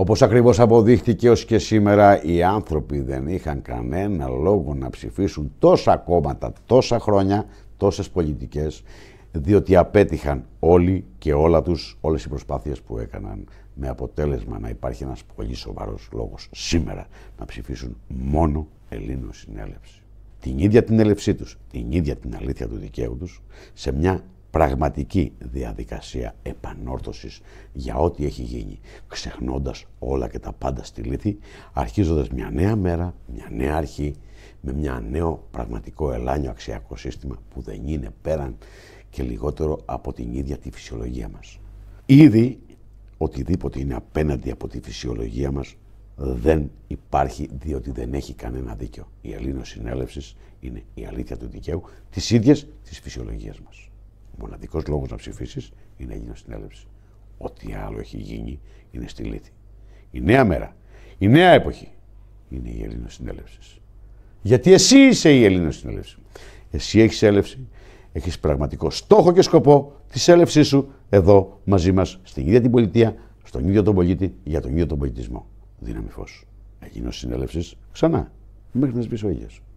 Όπως ακριβώς αποδείχθηκε ως και σήμερα, οι άνθρωποι δεν είχαν κανένα λόγο να ψηφίσουν τόσα κόμματα, τόσα χρόνια, τόσες πολιτικές, διότι απέτυχαν όλοι και όλα τους όλες οι προσπάθειες που έκαναν με αποτέλεσμα να υπάρχει ένας πολύ σοβαρός λόγος σήμερα να ψηφίσουν μόνο Ελλήνων συνέλευση. Την ίδια την έλευσή τους, την ίδια την αλήθεια του δικαίου τους, σε μια πραγματική διαδικασία επανόρθωσης για ό,τι έχει γίνει, ξεχνώντας όλα και τα πάντα στη λύθη, αρχίζοντας μια νέα μέρα, μια νέα αρχή, με μια νέο πραγματικό ελάνιο αξιακό σύστημα που δεν είναι πέραν και λιγότερο από την ίδια τη φυσιολογία μας. Ήδη οτιδήποτε είναι απέναντι από τη φυσιολογία μας δεν υπάρχει διότι δεν έχει κανένα δίκιο. Η Ελλήνος συνέλευσης είναι η αλήθεια του δικαίου, της ίδιας της φυσιολογίας μας μοναδικός λόγος να ψηφίσεις είναι η Συνέλευση. Ό,τι άλλο έχει γίνει είναι στη λύθη. Η νέα μέρα, η νέα εποχή είναι η Συνέλευση. Γιατί εσύ είσαι η Συνέλευση. Εσύ έχεις έλευση, έχεις πραγματικό στόχο και σκοπό τη έλευσή σου εδώ μαζί μας στην ίδια την πολιτεία, στον ίδιο τον πολίτη, για τον ίδιο τον πολιτισμό. Δύναμη φως. συνέλευσης ξανά. Μέχρι να σβήσει ο